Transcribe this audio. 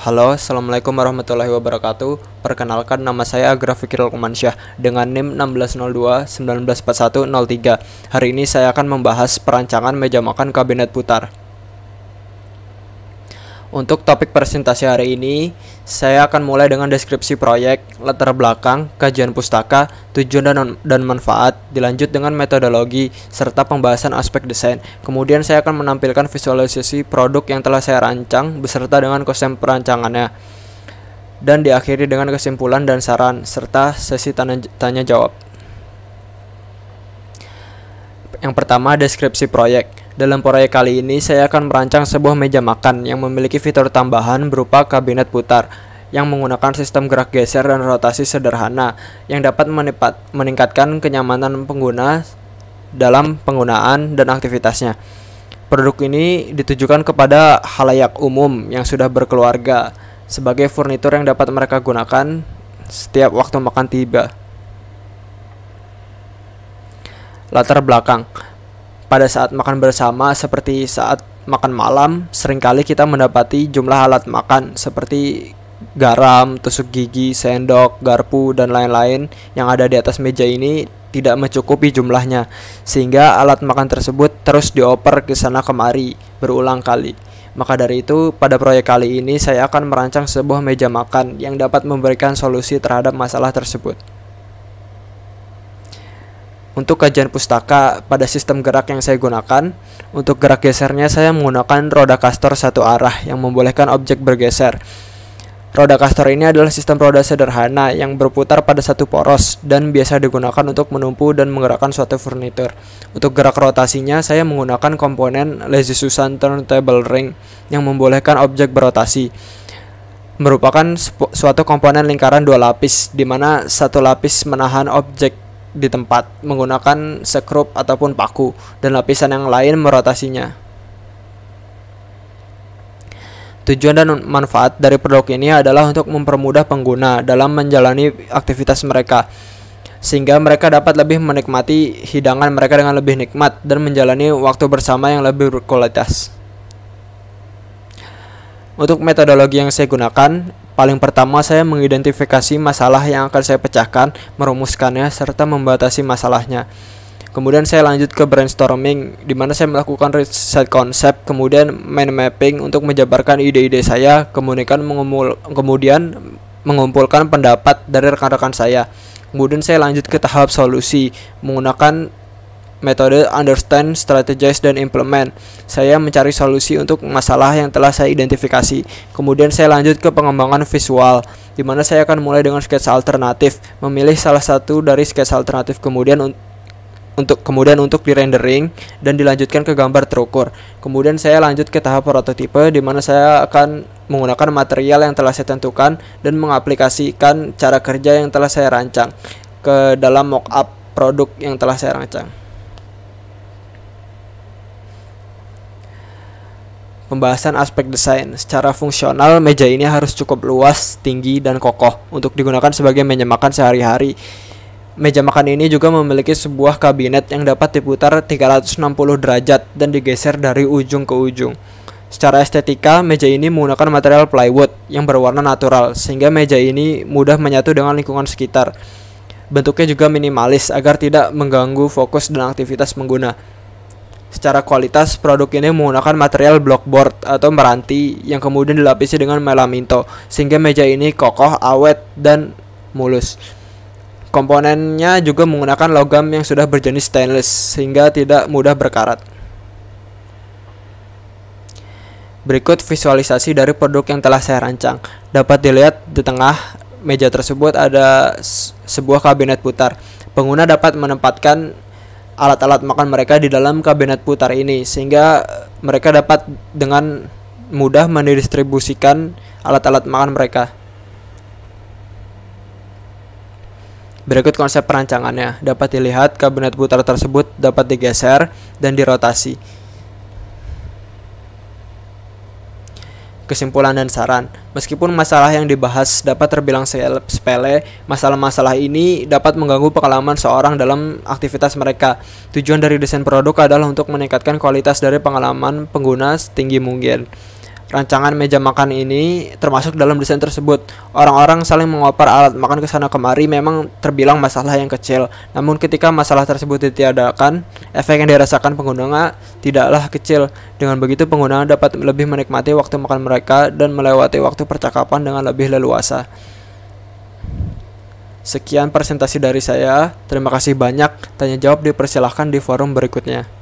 Halo, Assalamualaikum warahmatullahi wabarakatuh. Perkenalkan nama saya Agra Fikir Lukmansyah dengan NIM 1602 03. Hari ini saya akan membahas perancangan meja makan Kabinet Putar. Untuk topik presentasi hari ini, saya akan mulai dengan deskripsi proyek, latar belakang, kajian pustaka, tujuan dan, dan manfaat, dilanjut dengan metodologi, serta pembahasan aspek desain. Kemudian saya akan menampilkan visualisasi produk yang telah saya rancang beserta dengan konsep perancangannya. Dan diakhiri dengan kesimpulan dan saran, serta sesi tanya jawab. Yang pertama, deskripsi proyek. Dalam proyek kali ini, saya akan merancang sebuah meja makan yang memiliki fitur tambahan berupa kabinet putar yang menggunakan sistem gerak geser dan rotasi sederhana yang dapat meningkatkan kenyamanan pengguna dalam penggunaan dan aktivitasnya. Produk ini ditujukan kepada halayak umum yang sudah berkeluarga sebagai furnitur yang dapat mereka gunakan setiap waktu makan tiba. Latar belakang. Pada saat makan bersama seperti saat makan malam, seringkali kita mendapati jumlah alat makan seperti garam, tusuk gigi, sendok, garpu, dan lain-lain yang ada di atas meja ini tidak mencukupi jumlahnya, sehingga alat makan tersebut terus dioper ke sana kemari berulang kali. Maka dari itu, pada proyek kali ini saya akan merancang sebuah meja makan yang dapat memberikan solusi terhadap masalah tersebut. Untuk kajian pustaka, pada sistem gerak yang saya gunakan, untuk gerak gesernya saya menggunakan roda kastor satu arah yang membolehkan objek bergeser. Roda kastor ini adalah sistem roda sederhana yang berputar pada satu poros dan biasa digunakan untuk menumpu dan menggerakkan suatu furnitur. Untuk gerak rotasinya, saya menggunakan komponen Lazy Susan Turntable Ring yang membolehkan objek berotasi merupakan suatu komponen lingkaran dua lapis, di mana satu lapis menahan objek di tempat menggunakan sekrup ataupun paku dan lapisan yang lain merotasinya. Tujuan dan manfaat dari produk ini adalah untuk mempermudah pengguna dalam menjalani aktivitas mereka sehingga mereka dapat lebih menikmati hidangan mereka dengan lebih nikmat dan menjalani waktu bersama yang lebih berkualitas. Untuk metodologi yang saya gunakan, Paling pertama saya mengidentifikasi masalah yang akan saya pecahkan, merumuskannya, serta membatasi masalahnya. Kemudian saya lanjut ke brainstorming, di mana saya melakukan riset konsep, kemudian mind mapping untuk menjabarkan ide-ide saya, kemudian, mengumul, kemudian mengumpulkan pendapat dari rekan-rekan saya. Kemudian saya lanjut ke tahap solusi menggunakan metode understand, strategize, dan implement. Saya mencari solusi untuk masalah yang telah saya identifikasi. Kemudian saya lanjut ke pengembangan visual, di mana saya akan mulai dengan sketsa alternatif, memilih salah satu dari sketsa alternatif kemudian un untuk kemudian untuk di rendering dan dilanjutkan ke gambar terukur. Kemudian saya lanjut ke tahap prototipe di mana saya akan menggunakan material yang telah saya tentukan dan mengaplikasikan cara kerja yang telah saya rancang ke dalam mockup produk yang telah saya rancang. pembahasan aspek desain. Secara fungsional, meja ini harus cukup luas, tinggi, dan kokoh untuk digunakan sebagai meja makan sehari-hari. Meja makan ini juga memiliki sebuah kabinet yang dapat diputar 360 derajat dan digeser dari ujung ke ujung. Secara estetika, meja ini menggunakan material plywood yang berwarna natural, sehingga meja ini mudah menyatu dengan lingkungan sekitar. Bentuknya juga minimalis agar tidak mengganggu fokus dan aktivitas pengguna. Secara kualitas, produk ini menggunakan material blockboard atau meranti yang kemudian dilapisi dengan melaminto, sehingga meja ini kokoh, awet, dan mulus. Komponennya juga menggunakan logam yang sudah berjenis stainless, sehingga tidak mudah berkarat. Berikut visualisasi dari produk yang telah saya rancang. Dapat dilihat di tengah meja tersebut ada sebuah kabinet putar. Pengguna dapat menempatkan alat-alat makan mereka di dalam kabinet putar ini sehingga mereka dapat dengan mudah mendistribusikan alat-alat makan mereka. Berikut konsep perancangannya. Dapat dilihat kabinet putar tersebut dapat digeser dan dirotasi kesimpulan dan saran. Meskipun masalah yang dibahas dapat terbilang sepele, masalah-masalah ini dapat mengganggu pengalaman seorang dalam aktivitas mereka. Tujuan dari desain produk adalah untuk meningkatkan kualitas dari pengalaman pengguna setinggi mungkin. Rancangan meja makan ini termasuk dalam desain tersebut. Orang-orang saling mengoper alat makan ke sana kemari memang terbilang masalah yang kecil. Namun ketika masalah tersebut ditiadakan, efek yang dirasakan pengguna tidaklah kecil. Dengan begitu pengguna dapat lebih menikmati waktu makan mereka dan melewati waktu percakapan dengan lebih leluasa. Sekian presentasi dari saya. Terima kasih banyak. Tanya jawab dipersilahkan di forum berikutnya.